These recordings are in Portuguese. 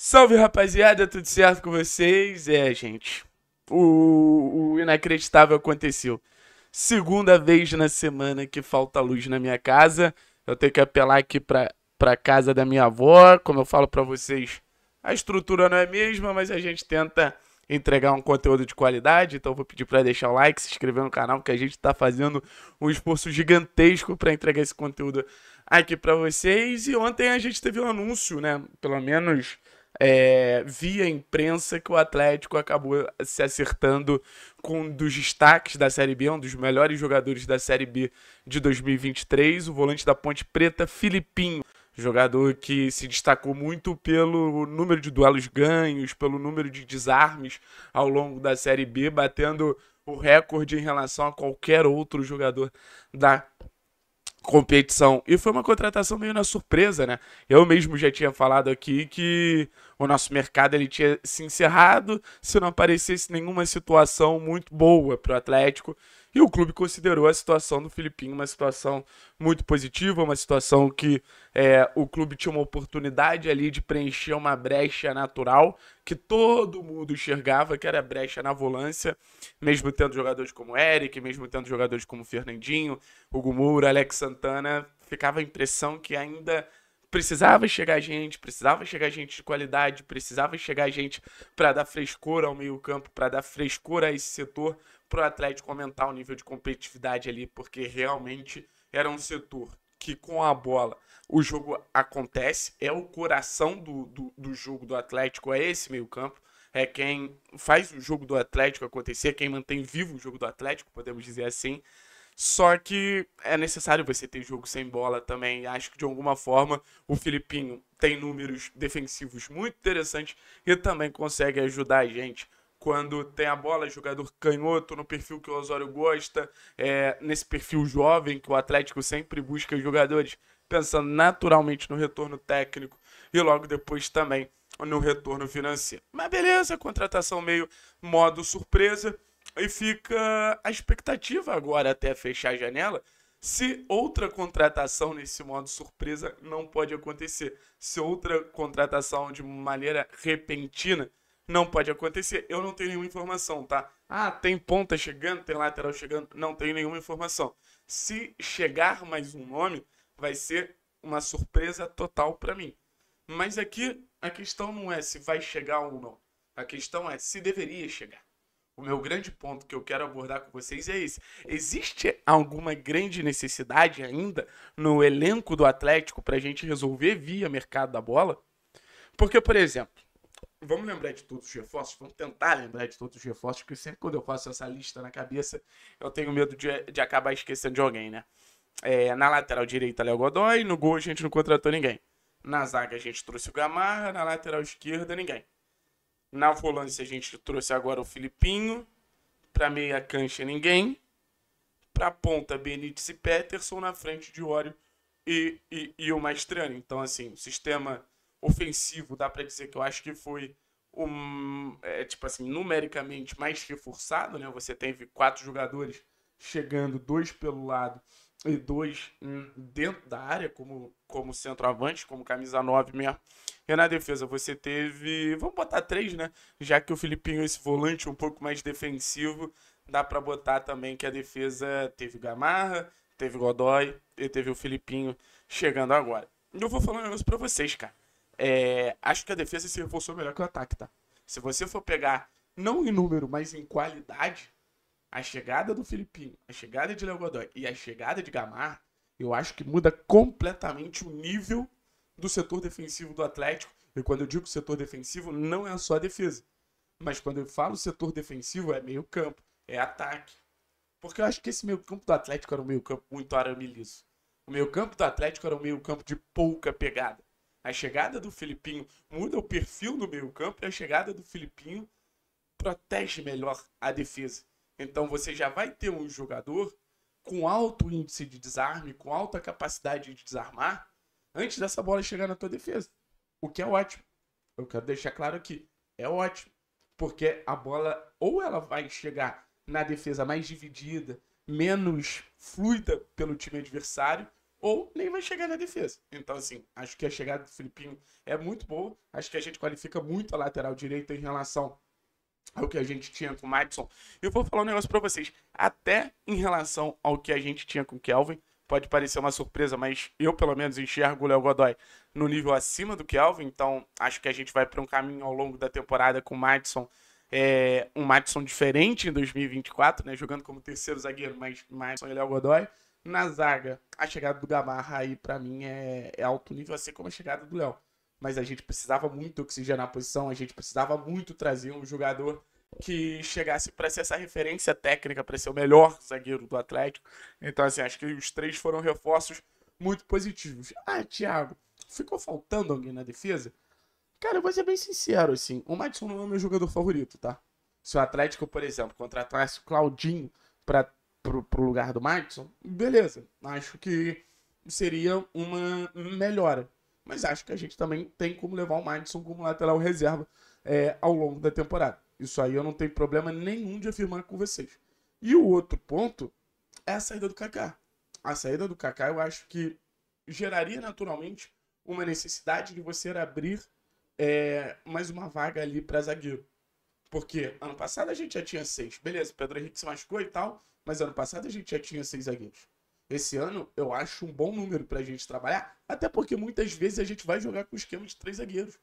Salve rapaziada, tudo certo com vocês? É, gente, o, o inacreditável aconteceu. Segunda vez na semana que falta luz na minha casa. Eu tenho que apelar aqui pra, pra casa da minha avó. Como eu falo pra vocês, a estrutura não é a mesma, mas a gente tenta entregar um conteúdo de qualidade. Então vou pedir para deixar o like, se inscrever no canal, que a gente está fazendo um esforço gigantesco para entregar esse conteúdo aqui para vocês. E ontem a gente teve um anúncio, né? Pelo menos é, via imprensa que o Atlético acabou se acertando com um dos destaques da Série B, um dos melhores jogadores da Série B de 2023, o volante da Ponte Preta, Filipinho. Jogador que se destacou muito pelo número de duelos ganhos, pelo número de desarmes ao longo da Série B, batendo o recorde em relação a qualquer outro jogador da competição. E foi uma contratação meio na surpresa, né? Eu mesmo já tinha falado aqui que o nosso mercado ele tinha se encerrado se não aparecesse nenhuma situação muito boa para o Atlético. E o clube considerou a situação do Filipinho uma situação muito positiva, uma situação que é, o clube tinha uma oportunidade ali de preencher uma brecha natural que todo mundo enxergava, que era brecha na volância, mesmo tendo jogadores como Eric, mesmo tendo jogadores como Fernandinho, Hugo Moura, Alex Santana, ficava a impressão que ainda precisava chegar gente, precisava chegar gente de qualidade, precisava chegar gente para dar frescura ao meio-campo, para dar frescura a esse setor, para o Atlético aumentar o nível de competitividade ali, porque realmente era um setor que com a bola o jogo acontece, é o coração do, do, do jogo do Atlético, é esse meio-campo. É quem faz o jogo do Atlético acontecer, quem mantém vivo o jogo do Atlético, podemos dizer assim. Só que é necessário você ter jogo sem bola também. Acho que de alguma forma o Filipinho tem números defensivos muito interessantes e também consegue ajudar a gente quando tem a bola, jogador canhoto, no perfil que o Osório gosta, é, nesse perfil jovem que o Atlético sempre busca jogadores, pensando naturalmente no retorno técnico e logo depois também no retorno financeiro. Mas beleza, contratação meio modo surpresa. E fica a expectativa agora até fechar a janela se outra contratação nesse modo surpresa não pode acontecer, se outra contratação de maneira repentina não pode acontecer, eu não tenho nenhuma informação, tá? Ah, tem ponta chegando, tem lateral chegando, não tenho nenhuma informação. Se chegar mais um nome, vai ser uma surpresa total para mim. Mas aqui a questão não é se vai chegar ou não. A questão é se deveria chegar. O meu grande ponto que eu quero abordar com vocês é esse. Existe alguma grande necessidade ainda no elenco do Atlético para a gente resolver via mercado da bola? Porque, por exemplo, vamos lembrar de todos os reforços, vamos tentar lembrar de todos os reforços, porque sempre quando eu faço essa lista na cabeça, eu tenho medo de, de acabar esquecendo de alguém, né? É, na lateral direita, Léo Godoy, no gol a gente não contratou ninguém. Na zaga a gente trouxe o Gamarra, na lateral esquerda ninguém. Na volância a gente trouxe agora o Filipinho. Para meia cancha ninguém. Para ponta Benítez e Peterson na frente de Ório e, e, e o Maestrano. Então assim, o sistema ofensivo dá para dizer que eu acho que foi um, é, tipo assim, numericamente mais reforçado, né? Você teve quatro jogadores chegando, dois pelo lado e dois hum, dentro da área como como centroavante, como camisa 9 mesmo. E é na defesa você teve, vamos botar três, né? Já que o Filipinho, esse volante um pouco mais defensivo, dá para botar também que a defesa teve Gamarra, teve Godoy e teve o Filipinho chegando agora. Eu vou falar um negócio pra vocês, cara. É, acho que a defesa se reforçou melhor que o ataque, tá? Se você for pegar, não em número, mas em qualidade, a chegada do Filipinho, a chegada de Léo Godoy e a chegada de Gamarra, eu acho que muda completamente o nível do setor defensivo do Atlético. E quando eu digo setor defensivo, não é só defesa. Mas quando eu falo setor defensivo, é meio campo, é ataque. Porque eu acho que esse meio campo do Atlético era um meio campo muito arame liso. O meio campo do Atlético era um meio campo de pouca pegada. A chegada do Filipinho muda o perfil do meio campo e a chegada do Filipinho protege melhor a defesa. Então você já vai ter um jogador com alto índice de desarme, com alta capacidade de desarmar, antes dessa bola chegar na tua defesa. O que é ótimo. Eu quero deixar claro aqui. É ótimo. Porque a bola ou ela vai chegar na defesa mais dividida, menos fluida pelo time adversário, ou nem vai chegar na defesa. Então, assim, acho que a chegada do Filipinho é muito boa. Acho que a gente qualifica muito a lateral direita em relação ao que a gente tinha com o Madison. Eu vou falar um negócio para vocês. Até em relação ao que a gente tinha com o Kelvin, pode parecer uma surpresa, mas eu, pelo menos, enxergo o Léo Godoy no nível acima do que Alvin. Então, acho que a gente vai para um caminho ao longo da temporada com o Madison. É, um Madison diferente em 2024, né? Jogando como terceiro zagueiro, mas Madison e Léo Godoy. Na zaga, a chegada do Gamarra aí, para mim, é, é alto nível, assim como a chegada do Léo. Mas a gente precisava muito oxigenar a posição, a gente precisava muito trazer um jogador que chegasse para ser essa referência técnica, para ser o melhor zagueiro do Atlético. Então, assim, acho que os três foram reforços muito positivos. Ah, Thiago, ficou faltando alguém na defesa? Cara, eu vou ser bem sincero, assim, o Madison não é o meu jogador favorito, tá? Se o Atlético, por exemplo, contratasse o Claudinho para o pro lugar do Madison, beleza, acho que seria uma melhora. Mas acho que a gente também tem como levar o Madison como lateral reserva é, ao longo da temporada. Isso aí eu não tenho problema nenhum de afirmar com vocês. E o outro ponto é a saída do Kaká. A saída do Kaká eu acho que geraria naturalmente uma necessidade de você abrir é, mais uma vaga ali para zagueiro. Porque ano passado a gente já tinha seis. Beleza, Pedro Henrique se machucou e tal, mas ano passado a gente já tinha seis zagueiros. Esse ano eu acho um bom número para a gente trabalhar, até porque muitas vezes a gente vai jogar com o esquema de três zagueiros.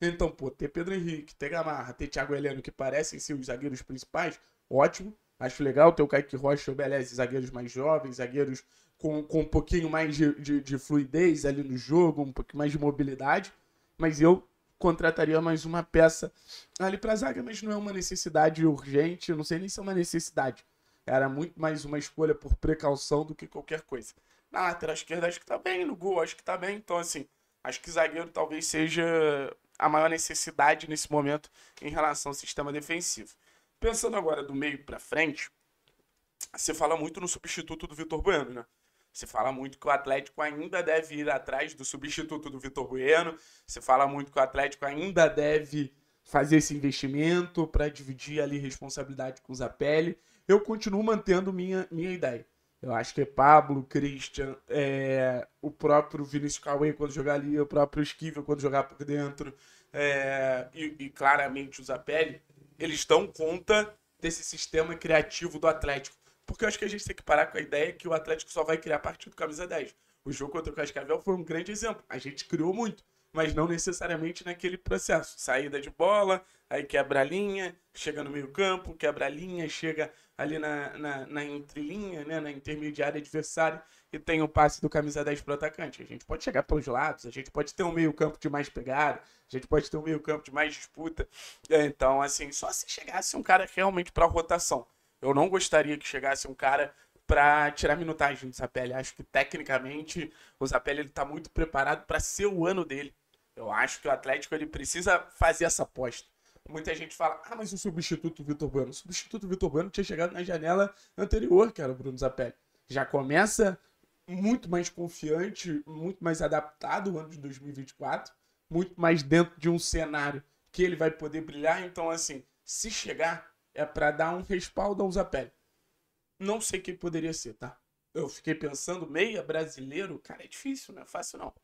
Então, pô, ter Pedro Henrique, ter Gamarra, ter Thiago Heleno, que parecem ser os zagueiros principais, ótimo. Acho legal ter o Kaique Rocha o Beleza, zagueiros mais jovens, zagueiros com, com um pouquinho mais de, de, de fluidez ali no jogo, um pouquinho mais de mobilidade. Mas eu contrataria mais uma peça ali para zaga, mas não é uma necessidade urgente, não sei nem se é uma necessidade. Era muito mais uma escolha por precaução do que qualquer coisa. Na lateral esquerda acho que tá bem, no gol acho que tá bem, então assim, acho que zagueiro talvez seja a maior necessidade nesse momento em relação ao sistema defensivo. Pensando agora do meio para frente, você fala muito no substituto do Vitor Bueno, né? Você fala muito que o Atlético ainda deve ir atrás do substituto do Vitor Bueno. Você fala muito que o Atlético ainda deve fazer esse investimento para dividir ali responsabilidade com o Zapelli. Eu continuo mantendo minha, minha ideia. Eu acho que é Pablo, Christian, é, o próprio Vinícius Cauê quando jogar ali, o próprio Esquivel quando jogar por dentro, é, e, e, claramente o Zapelli, eles dão conta desse sistema criativo do Atlético. Porque eu acho que a gente tem que parar com a ideia que o Atlético só vai criar a partir do camisa 10. O jogo contra o Cascavel foi um grande exemplo. A gente criou muito mas não necessariamente naquele processo. Saída de bola, aí quebra a linha, chega no meio-campo, quebra a linha, chega ali na, na, na entrelinha, né, na intermediária adversária e tem o passe do camisa 10 para o atacante. A gente pode chegar pelos lados, a gente pode ter um meio-campo de mais pegada, a gente pode ter um meio-campo de mais disputa. É, então, assim, só se chegasse um cara realmente para rotação. Eu não gostaria que chegasse um cara para tirar minutagem do Zapelli. Acho que tecnicamente o Zapelli ele tá muito preparado para ser o ano dele. Eu acho que o Atlético ele precisa fazer essa aposta. Muita gente fala, ah, mas o substituto Vitor Bueno. O substituto Vitor Bueno tinha chegado na janela anterior, que era o Bruno Zapelli. Já começa muito mais confiante, muito mais adaptado o ano de 2024, muito mais dentro de um cenário que ele vai poder brilhar. Então, assim, se chegar, é para dar um respaldo ao Zapelli. Não sei quem poderia ser, tá? Eu fiquei pensando, meia brasileiro, cara, é difícil, não é fácil não.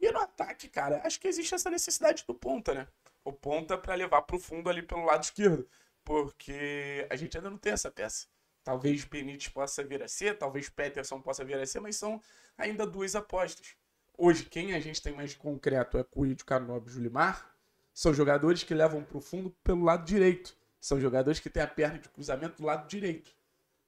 E no ataque, cara, acho que existe essa necessidade do ponta, né? O ponta para levar pro fundo ali pelo lado esquerdo. Porque a gente ainda não tem essa peça. Talvez Benítez possa vir a ser, talvez Peterson possa vir a ser, mas são ainda duas apostas. Hoje, quem a gente tem mais concreto é Cuídio, Canobi e Julimar. São jogadores que levam pro fundo pelo lado direito. São jogadores que têm a perna de cruzamento do lado direito.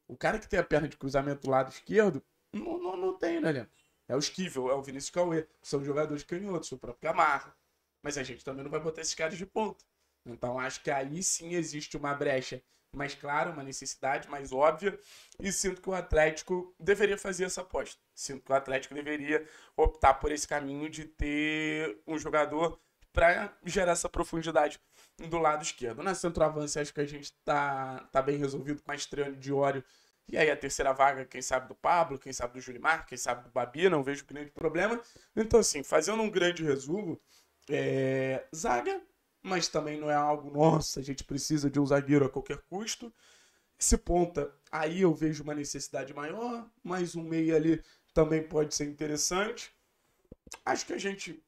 O cara que tem a perna de cruzamento do lado esquerdo, não, não, não tem, né, Leandro? É o Esquivel, é o Vinícius Cauê. São jogadores canhotos, o próprio Gamarra. Mas a gente também não vai botar esses caras de ponta. Então acho que aí sim existe uma brecha mais clara, uma necessidade mais óbvia. E sinto que o Atlético deveria fazer essa aposta. Sinto que o Atlético deveria optar por esse caminho de ter um jogador para gerar essa profundidade do lado esquerdo. Na né, centroavante, acho que a gente tá, tá bem resolvido com a estreia de óleo e aí a terceira vaga, quem sabe do Pablo, quem sabe do Julimar, quem sabe do Babi, não vejo grande problema. Então, assim, fazendo um grande resumo, é... zaga, mas também não é algo, nossa, a gente precisa de um zagueiro a qualquer custo. Se ponta, aí eu vejo uma necessidade maior, mais um meio ali também pode ser interessante. Acho que a gente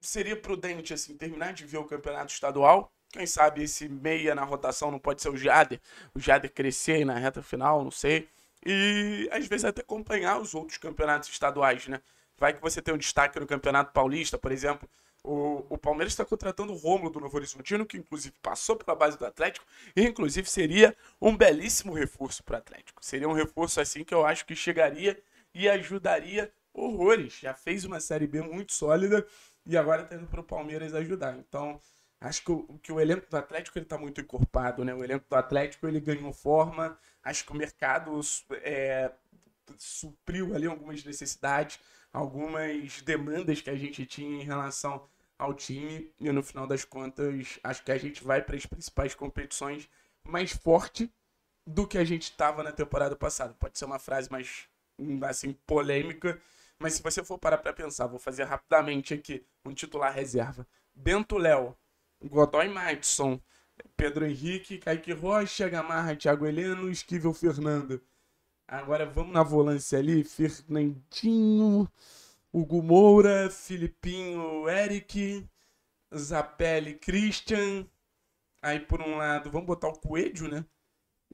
seria prudente assim terminar de ver o campeonato estadual, quem sabe esse meia na rotação não pode ser o Jader. O Jader crescer aí na reta final, não sei. E às vezes até acompanhar os outros campeonatos estaduais, né? Vai que você tem um destaque no Campeonato Paulista, por exemplo. O, o Palmeiras está contratando o Rômulo do Novo Horizontino, que inclusive passou pela base do Atlético, e inclusive seria um belíssimo reforço para o Atlético. Seria um reforço assim que eu acho que chegaria e ajudaria horrores. Já fez uma Série B muito sólida e agora está indo para o Palmeiras ajudar. Então, Acho que o, que o elenco do Atlético ele está muito encorpado, né? O elenco do Atlético ele ganhou forma. Acho que o mercado é, supriu ali algumas necessidades, algumas demandas que a gente tinha em relação ao time. E no final das contas, acho que a gente vai para as principais competições mais forte do que a gente estava na temporada passada. Pode ser uma frase mais assim polêmica, mas se você for parar para pensar, vou fazer rapidamente aqui um titular reserva. Bento Léo, Godoy Matson, Pedro Henrique, Kaique Rocha, Gamarra, Thiago Heleno, Esquivel Fernando. Agora vamos na volância ali, Fernandinho, Hugo Moura, Filipinho, Eric, Zapelli, Christian. Aí por um lado, vamos botar o Coelho, né?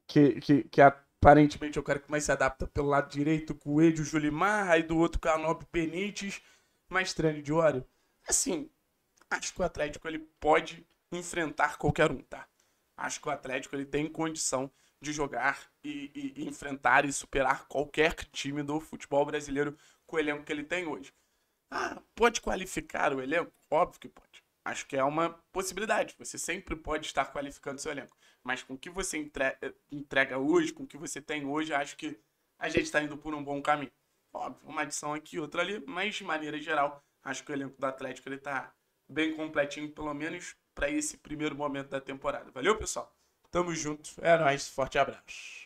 Que, que, que aparentemente é o cara que mais se adapta pelo lado direito, Coelho, Julimar, aí do outro Penites, Benítez, Maestrani de Óleo. Assim, acho que o Atlético ele pode enfrentar qualquer um, tá? Acho que o Atlético ele tem condição de jogar e, e, e enfrentar e superar qualquer time do futebol brasileiro com o elenco que ele tem hoje. Ah, pode qualificar o elenco? Óbvio que pode. Acho que é uma possibilidade. Você sempre pode estar qualificando seu elenco. Mas com o que você eh, entrega hoje, com o que você tem hoje, acho que a gente está indo por um bom caminho. Óbvio, uma adição aqui, outra ali, mas de maneira geral, acho que o elenco do Atlético ele está bem completinho, pelo menos para esse primeiro momento da temporada. Valeu, pessoal? Tamo junto. É nóis. Forte abraço.